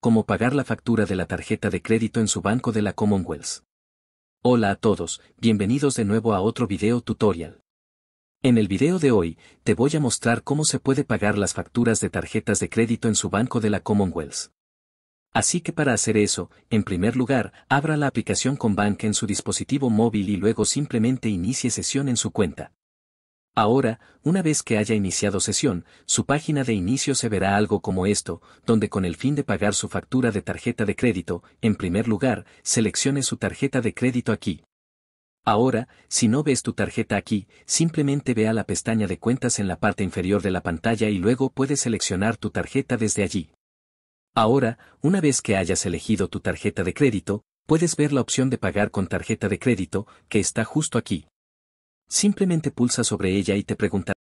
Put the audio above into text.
cómo pagar la factura de la tarjeta de crédito en su banco de la Commonwealth. Hola a todos, bienvenidos de nuevo a otro video tutorial. En el video de hoy, te voy a mostrar cómo se puede pagar las facturas de tarjetas de crédito en su banco de la Commonwealth. Así que para hacer eso, en primer lugar, abra la aplicación Combank en su dispositivo móvil y luego simplemente inicie sesión en su cuenta. Ahora, una vez que haya iniciado sesión, su página de inicio se verá algo como esto, donde con el fin de pagar su factura de tarjeta de crédito, en primer lugar, seleccione su tarjeta de crédito aquí. Ahora, si no ves tu tarjeta aquí, simplemente ve a la pestaña de cuentas en la parte inferior de la pantalla y luego puedes seleccionar tu tarjeta desde allí. Ahora, una vez que hayas elegido tu tarjeta de crédito, puedes ver la opción de pagar con tarjeta de crédito, que está justo aquí. Simplemente pulsa sobre ella y te preguntará